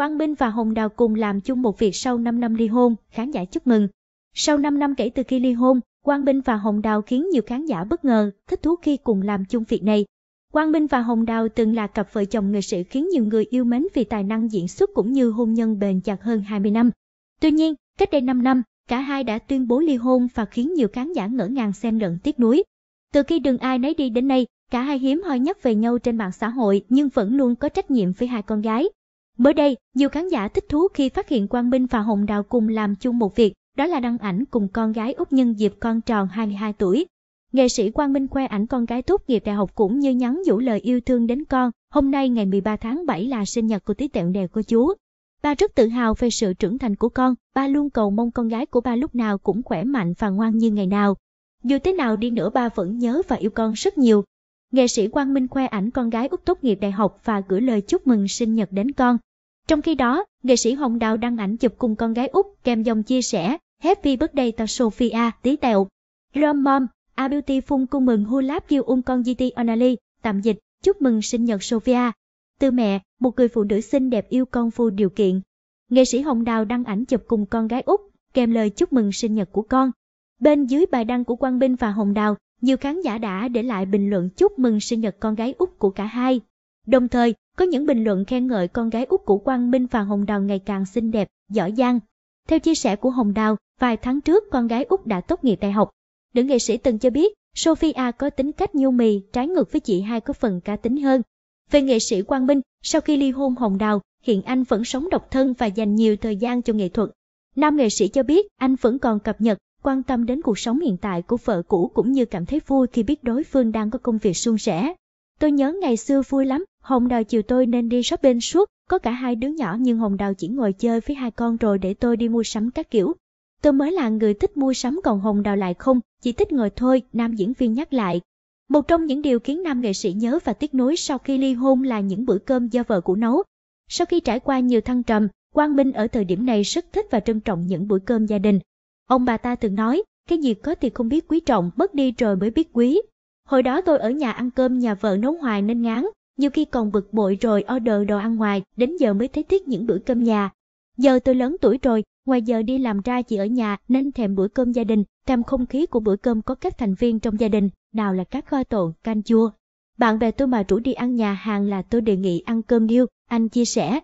Quang Minh và Hồng Đào cùng làm chung một việc sau 5 năm ly hôn, khán giả chúc mừng. Sau 5 năm kể từ khi ly hôn, Quang Minh và Hồng Đào khiến nhiều khán giả bất ngờ, thích thú khi cùng làm chung việc này. Quang Minh và Hồng Đào từng là cặp vợ chồng nghệ sĩ khiến nhiều người yêu mến vì tài năng diễn xuất cũng như hôn nhân bền chặt hơn 20 năm. Tuy nhiên, cách đây 5 năm, cả hai đã tuyên bố ly hôn và khiến nhiều khán giả ngỡ ngàng xem lẫn tiếc nuối. Từ khi đừng ai nấy đi đến nay, cả hai hiếm hoi nhắc về nhau trên mạng xã hội nhưng vẫn luôn có trách nhiệm với hai con gái. Mới đây, nhiều khán giả thích thú khi phát hiện Quang Minh và Hồng Đào cùng làm chung một việc, đó là đăng ảnh cùng con gái Úc nhân dịp con tròn 22 tuổi. Nghệ sĩ Quang Minh khoe ảnh con gái tốt nghiệp đại học cũng như nhắn nhủ lời yêu thương đến con, hôm nay ngày 13 tháng 7 là sinh nhật của tí tẹo đèo cô chú. Ba rất tự hào về sự trưởng thành của con, ba luôn cầu mong con gái của ba lúc nào cũng khỏe mạnh và ngoan như ngày nào. Dù thế nào đi nữa ba vẫn nhớ và yêu con rất nhiều, Nghệ sĩ Quang Minh khoe ảnh con gái út tốt nghiệp đại học và gửi lời chúc mừng sinh nhật đến con. Trong khi đó, nghệ sĩ Hồng Đào đăng ảnh chụp cùng con gái út kèm dòng chia sẻ Happy birthday ta Sophia tí tẹo. Rom Mom, A Beauty phun cung mừng hula láp kêu ung con GT Onali, tạm dịch, chúc mừng sinh nhật Sophia. Từ mẹ, một người phụ nữ xinh đẹp yêu con phù điều kiện. Nghệ sĩ Hồng Đào đăng ảnh chụp cùng con gái út kèm lời chúc mừng sinh nhật của con. Bên dưới bài đăng của Quang Binh và Hồng Đào, nhiều khán giả đã để lại bình luận chúc mừng sinh nhật con gái út của cả hai. Đồng thời, có những bình luận khen ngợi con gái út của Quang Minh và Hồng Đào ngày càng xinh đẹp, giỏi giang. Theo chia sẻ của Hồng Đào, vài tháng trước con gái út đã tốt nghiệp đại học. Nữ nghệ sĩ từng cho biết, Sophia có tính cách nhu mì, trái ngược với chị hai có phần cá tính hơn. Về nghệ sĩ Quang Minh, sau khi ly hôn Hồng Đào, hiện anh vẫn sống độc thân và dành nhiều thời gian cho nghệ thuật. Nam nghệ sĩ cho biết anh vẫn còn cập nhật quan tâm đến cuộc sống hiện tại của vợ cũ cũng như cảm thấy vui khi biết đối phương đang có công việc suôn sẻ. Tôi nhớ ngày xưa vui lắm, Hồng Đào chiều tôi nên đi shopping suốt, có cả hai đứa nhỏ nhưng Hồng Đào chỉ ngồi chơi với hai con rồi để tôi đi mua sắm các kiểu. Tôi mới là người thích mua sắm còn Hồng Đào lại không, chỉ thích ngồi thôi, nam diễn viên nhắc lại. Một trong những điều khiến nam nghệ sĩ nhớ và tiếc nuối sau khi ly hôn là những bữa cơm do vợ cũ nấu. Sau khi trải qua nhiều thăng trầm, Quang Minh ở thời điểm này rất thích và trân trọng những bữa cơm gia đình. Ông bà ta từng nói, cái gì có thì không biết quý trọng, mất đi rồi mới biết quý. Hồi đó tôi ở nhà ăn cơm nhà vợ nấu hoài nên ngán, nhiều khi còn bực bội rồi order đồ ăn ngoài, đến giờ mới thấy tiếc những bữa cơm nhà. Giờ tôi lớn tuổi rồi, ngoài giờ đi làm ra chỉ ở nhà nên thèm bữa cơm gia đình, thèm không khí của bữa cơm có các thành viên trong gia đình, nào là các kho tồn, canh chua. Bạn bè tôi mà rủ đi ăn nhà hàng là tôi đề nghị ăn cơm điêu, anh chia sẻ,